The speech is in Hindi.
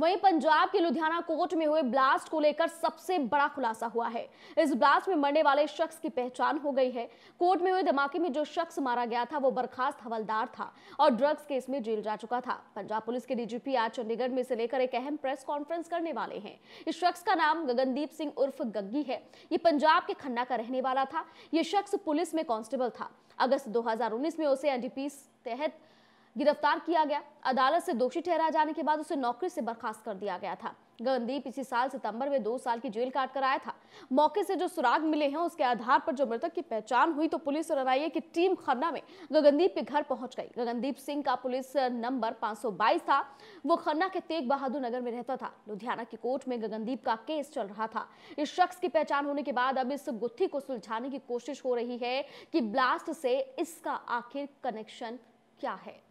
वहीं पंजाब के लुधियाना कोर्ट में हुए ब्लास्ट को लेकर सबसे बड़ा खुलासा हुआ है इस ब्लास्ट में मरने वाले शख्स की पहचान हो गई है कोर्ट में हुए धमाके में जो शख्स मारा गया था वो बर्खास्त हवलदार था और ड्रग्स केस में जेल जा चुका था पंजाब पुलिस के डीजीपी आज चंडीगढ़ में इसे लेकर एक अहम प्रेस कॉन्फ्रेंस करने वाले हैं इस शख्स का नाम गगनदीप सिंह उर्फ गग्गी है ये पंजाब के खन्ना का रहने वाला था ये शख्स पुलिस में कॉन्स्टेबल था अगस्त 2019 में उसे एनडीपी तहत गिरफ्तार किया गया अदालत से दोषी ठहरा जाने के बाद उसे नौकरी से बर्खास्त कर दिया गया था गगनदीप इसी साल सितंबर में दो साल की जेल काट कर आया था मौके से जो सुराग मिले हैं उसके आधार पर जो मृतक की पहचान हुई तो पुलिस और एनआईए की टीम खन्ना में गगनदीप के घर पहुंच गई गगनदीप सिंह का पुलिस नंबर 522 था वो खन्ना के तेग बहादुर नगर में रहता था लुधियाना की कोर्ट में गगनदीप का केस चल रहा था इस शख्स की पहचान होने के बाद अब इस गुत्थी को सुलझाने की कोशिश हो रही है कि ब्लास्ट से इसका आखिर कनेक्शन क्या है